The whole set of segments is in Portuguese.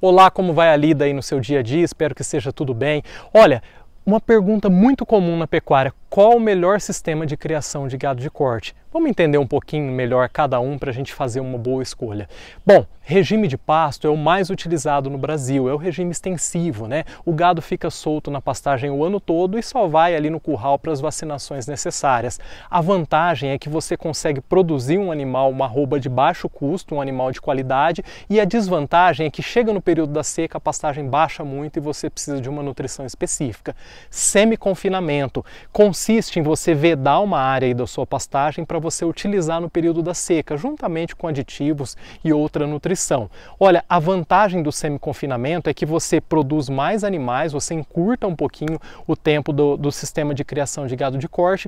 Olá, como vai a lida aí no seu dia a dia? Espero que seja tudo bem. Olha, uma pergunta muito comum na pecuária: qual o melhor sistema de criação de gado de corte. Vamos entender um pouquinho melhor cada um para a gente fazer uma boa escolha. Bom, regime de pasto é o mais utilizado no Brasil, é o regime extensivo, né? O gado fica solto na pastagem o ano todo e só vai ali no curral para as vacinações necessárias. A vantagem é que você consegue produzir um animal, uma arroba de baixo custo, um animal de qualidade, e a desvantagem é que chega no período da seca, a pastagem baixa muito e você precisa de uma nutrição específica. Semi-confinamento. Com consiste em você vedar uma área da sua pastagem para você utilizar no período da seca, juntamente com aditivos e outra nutrição. Olha, a vantagem do semi-confinamento é que você produz mais animais, você encurta um pouquinho o tempo do, do sistema de criação de gado de corte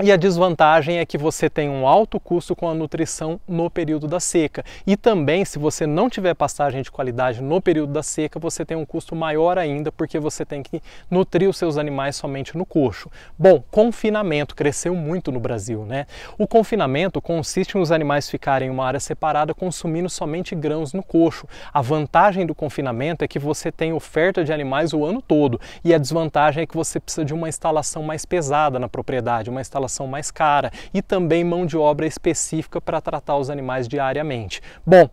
e a desvantagem é que você tem um alto custo com a nutrição no período da seca. E também, se você não tiver pastagem de qualidade no período da seca, você tem um custo maior ainda, porque você tem que nutrir os seus animais somente no coxo. Bom, confinamento cresceu muito no Brasil, né? O confinamento consiste em os animais ficarem em uma área separada consumindo somente grãos no coxo. A vantagem do confinamento é que você tem oferta de animais o ano todo, e a desvantagem é que você precisa de uma instalação mais pesada na propriedade, uma instalação mais cara e também mão de obra específica para tratar os animais diariamente. Bom,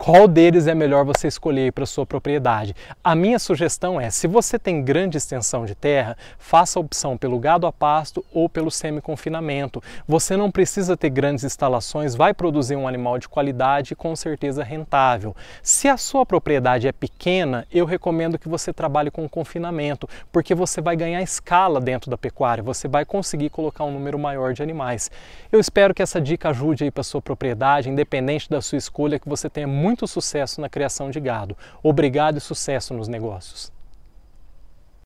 qual deles é melhor você escolher para sua propriedade. A minha sugestão é, se você tem grande extensão de terra, faça a opção pelo gado a pasto ou pelo semi-confinamento. Você não precisa ter grandes instalações, vai produzir um animal de qualidade e com certeza rentável. Se a sua propriedade é pequena, eu recomendo que você trabalhe com confinamento, porque você vai ganhar escala dentro da pecuária, você vai conseguir colocar um número maior de animais. Eu espero que essa dica ajude aí para sua propriedade, independente da sua escolha, que você tenha muito muito sucesso na criação de gado. Obrigado e sucesso nos negócios.